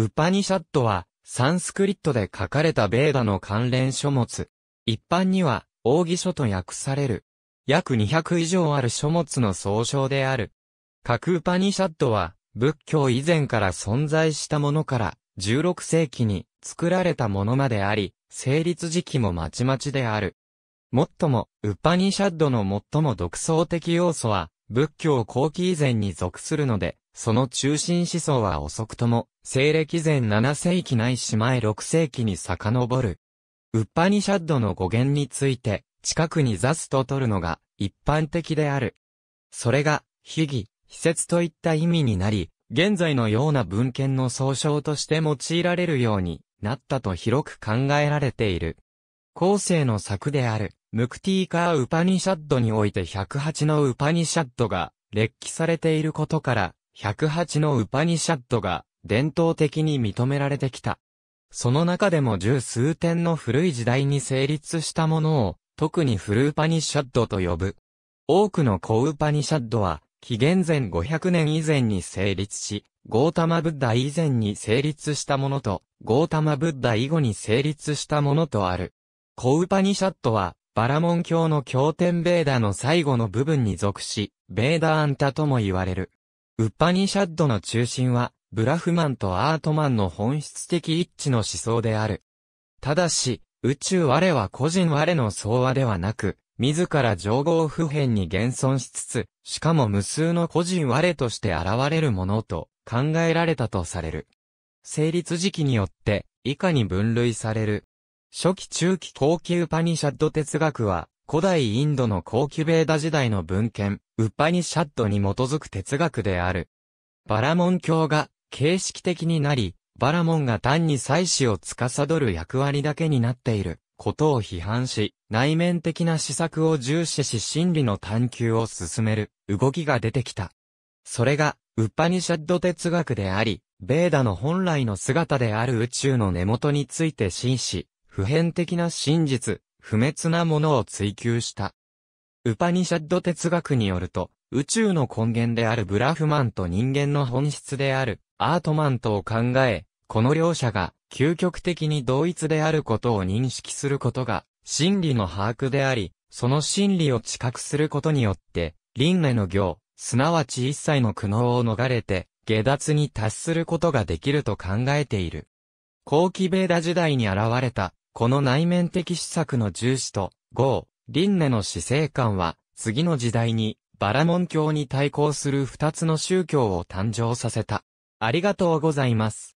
ウパニシャットは、サンスクリットで書かれたベーダの関連書物。一般には、奥義書と訳される。約200以上ある書物の総称である。各ウパニシャットは、仏教以前から存在したものから、16世紀に作られたものまであり、成立時期もまちまちである。もっとも、ウパニシャッドの最も独創的要素は、仏教後期以前に属するので、その中心思想は遅くとも、西暦前7世紀ないし前6世紀に遡る。ウッパニシャッドの語源について、近くに雑と取るのが一般的である。それが、秘義、秘説といった意味になり、現在のような文献の総称として用いられるようになったと広く考えられている。後世の作である、ムクティーカー・ウパニシャッドにおいて108のウパニシャッドが、列記されていることから、108のウパニシャッドが、伝統的に認められてきた。その中でも十数点の古い時代に成立したものを、特にフルーパニシャッドと呼ぶ。多くのコウパニシャッドは、紀元前500年以前に成立し、ゴータマブッダ以前に成立したものと、ゴータマブッダ以後に成立したものとある。コウパニシャットは、バラモン教の経典ベーダの最後の部分に属し、ベーダアンタとも言われる。ウッパニシャッドの中心は、ブラフマンとアートマンの本質的一致の思想である。ただし、宇宙我は個人我の総和ではなく、自ら情報普遍に現存しつつ、しかも無数の個人我として現れるものと考えられたとされる。成立時期によって以下に分類される初期中期高級パニシャッド哲学は、古代インドの高級ベーダ時代の文献、ウッパニシャッドに基づく哲学である。バラモン教が形式的になり、バラモンが単に祭祀を司る役割だけになっていることを批判し、内面的な施策を重視し真理の探求を進める動きが出てきた。それが、ウッパニシャッド哲学であり、ベーダの本来の姿である宇宙の根元について真摯、普遍的な真実、不滅なものを追求した。ウパニシャッド哲学によると、宇宙の根源であるブラフマンと人間の本質であるアートマンとを考え、この両者が究極的に同一であることを認識することが真理の把握であり、その真理を知覚することによって、輪廻の行、すなわち一切の苦悩を逃れて、下脱に達することができると考えている。後期ベーダ時代に現れたこの内面的施策の重視と、ゴー、リンネの死生観は、次の時代に、バラモン教に対抗する二つの宗教を誕生させた。ありがとうございます。